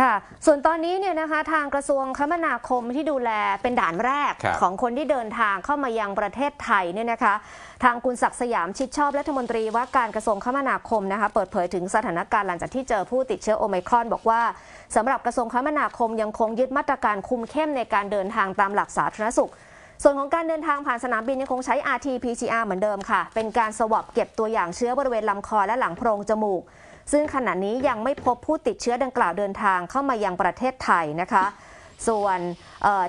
ค่ะ ส่วนตอนนี้เนี่ยนะคะทางกระทรวงคมนาคมที่ดูแลเป็นด่านแรก ของคนที่เดินทางเข้ามายังประเทศไทยเนี่ยนะคะทางคุณศักดิ์สยามชิดชอบรัฐมนตรีว่าการกระทรวงคมนาคมนะคะเปิดเผยถึงสถานการณ์ หลังจากที่เจอผู้ติดเชื้อโอไมครอน บอกว่าสำหรับกระทรวงคมนาคมยังคงยึดมาตรการคุมเข้มในการเดินทางตามหลักสาธารณสุขส่วนของการเดินทางผ่านสนามบินยังคงใช้ RT-PCR เหมือนเดิมค่ะ เป็นการสวอปเก็บตัวอย่างเชื้อบริเวณลำคอและหลังโพรงจมูก ซึ่งขณะนี้ยังไม่พบผู้ติดเชื้อดังกล่าวเดินทางเข้ามายังประเทศไทยนะคะ ส่วน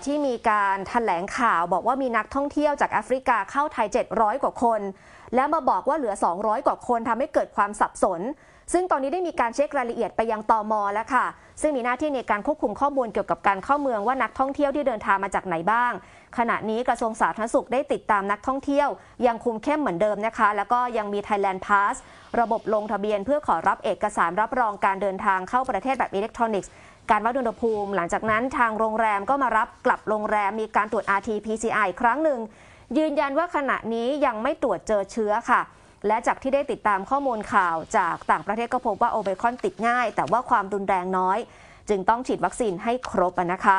ที่มีการถแถลงข่าวบอกว่ามีนักท่องเที่ยวจากแอฟริกาเข้าไทย 700 กว่าคน แล้วมาบอกว่าเหลือ 200 กว่าคนทำให้เกิดความสับสนซึ่งตอนนี้ได้มีการเช็ครายละเอียดไปยังตอมอแล้วค่ะ ซึ่งมีหน้าที่ในการควบคุมข้อมูลเกี่ยวกับการเข้าเมืองว่านักท่องเที่ยวที่เดินทางมาจากไหนบ้าง ขณะนี้กระทรวงสาธารณสุขได้ติดตามนักท่องเที่ยว ยังคุมเข้มเหมือนเดิมนะคะแล้วก็ยังมี Thailand Pass ระบบลงทะเบียนเพื่อขอรับเอกสารรับรองการเดินทางเข้าประเทศแบบอิเล็กทรอนิกส์ การวัดอุณหภูมิ หลังจากนั้น ทางโรงแรมก็มารับกลับโรงแรมมีการตรวจ RT-PCR อีกครั้งหนึ่งยืนยันว่าขณะนี้ยังไม่ตรวจเจอเชื้อค่ะและจากที่ได้ติดตามข้อมูลข่าวจากต่างประเทศก็พบว่าโอเมก้าติดง่าย แต่ว่าความรุนแรงน้อย จึงต้องฉีดวัคซีนให้ครบนะคะ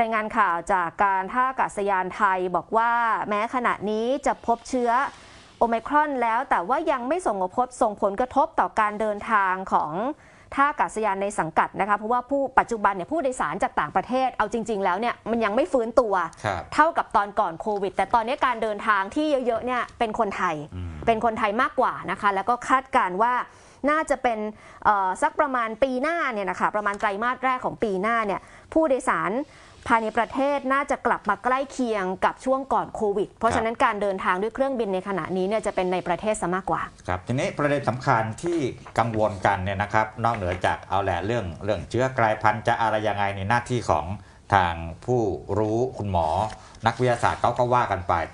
รายงานข่าวจากการท่าอากาศยานไทยบอกว่าแม้ขณะนี้จะพบเชื้อโอเมครอนแล้ว แต่ว่ายังไม่ส่งผลส่งผลกระทบต่อการเดินทางของท่าอากาศยานในสังกัดนะคะเพราะว่าผู้ปัจจุบันเนี่ยผู้โดยสารจากต่างประเทศเอาจริงๆแล้วเนี่ยมันยังไม่ฟื้นตัวเท่ากับตอนก่อนโควิดแต่ตอนนี้การเดินทางที่เยอะๆเนี่ยเป็นคนไทยเป็นคนไทยมากกว่านะคะแล้วก็คาดการว่าน่าจะเป็นสักประมาณปีหน้าเนี่ยนะคะประมาณไตรมาสแรกของปีหน้าเนี่ยผู้โดยสารภายในประเทศน่าจะกลับมาใกล้เคียงกับช่วงก่อนโควิด เพราะฉะนั้นการเดินทางด้วยเครื่องบินในขณะนี้เนี่ยจะเป็นในประเทศซะมากกว่าครับทีนี้ประเด็นสำคัญที่กังวลกันเนี่ยนะครับนอกเหนือจากเอาแหละเรื่องเรื่องเชื้อกลายพันธุ์จะอะไรยังไงในหน้าที่ของทางผู้รู้คุณหมอ นักวิทยาศาสตร์เขาก็ว่ากันไป